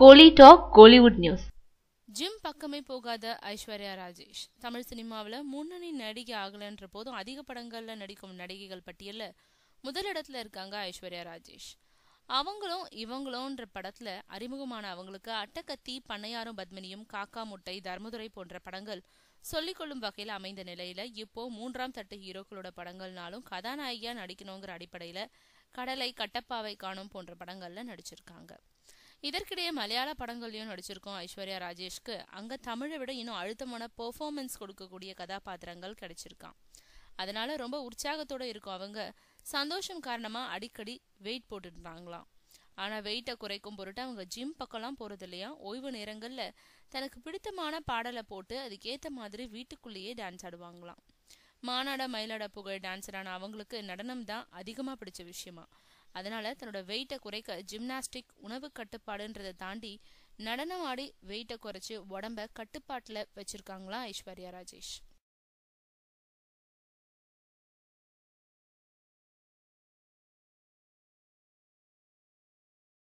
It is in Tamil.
கோலி டாக் கோலிவுட் நியூஸ் ஜிம் பக்கமே போகாத ஐஸ்வர்யா ராஜேஷ் தமிழ் சினிமாவில் முன்னணி நடிகை ஆகலன்ற போதும் அதிக படங்களில் நடிக்கும் நடிகைகள் பட்டியலில் முதலிடத்தில் இருக்காங்க ஐஸ்வர்யா ராஜேஷ் அவங்களும் இவங்களும்ன்ற படத்தில் அறிமுகமான அவங்களுக்கு அட்டக்கத்தி பண்ணையாரும் பத்மினியும் காக்கா முட்டை தர்மதுரை போன்ற படங்கள் சொல்லிக்கொள்ளும் வகையில் அமைந்த நிலையில் இப்போ மூன்றாம் தட்டு ஹீரோக்களோட படங்கள்னாலும் கதாநாயகியாக நடிக்கணுங்கிற அடிப்படையில் கடலை கட்டப்பாவை காணும் போன்ற படங்களில் நடிச்சிருக்காங்க இதற்கிடையே மலையாள படங்கள்லையும் நடிச்சிருக்கோம் ஐஸ்வர்யா ராஜேஷ்க்கு அங்கே தமிழை விட இன்னும் அழுத்தமான பெர்ஃபார்மன்ஸ் கொடுக்கக்கூடிய கதாபாத்திரங்கள் கிடைச்சிருக்கான் அதனால ரொம்ப உற்சாகத்தோட இருக்கும் அவங்க சந்தோஷம் காரணமாக அடிக்கடி வெயிட் போட்டுருந்தாங்களாம் ஆனால் வெயிட்டை குறைக்கும் பொருட்டு அவங்க ஜிம் பக்கம்லாம் போகிறது இல்லையா ஓய்வு நேரங்களில் தனக்கு பிடித்தமான பாடலை போட்டு அதுக்கேற்ற மாதிரி வீட்டுக்குள்ளேயே டான்ஸ் ஆடுவாங்களாம் மானாட மயிலாட புகழ் டான்ஸரான அவங்களுக்கு நடனம் தான் அதிகமாக பிடிச்ச விஷயமா அதனால தன்னோட வெயிட்டை குறைக்க ஜிம்னாஸ்டிக் உணவு கட்டுப்பாடுன்றதை தாண்டி நடனம் ஆடி வெயிட்டை குறைச்சு உடம்ப கட்டுப்பாட்டில் வச்சிருக்காங்களா ஐஸ்வர்யா ராஜேஷ்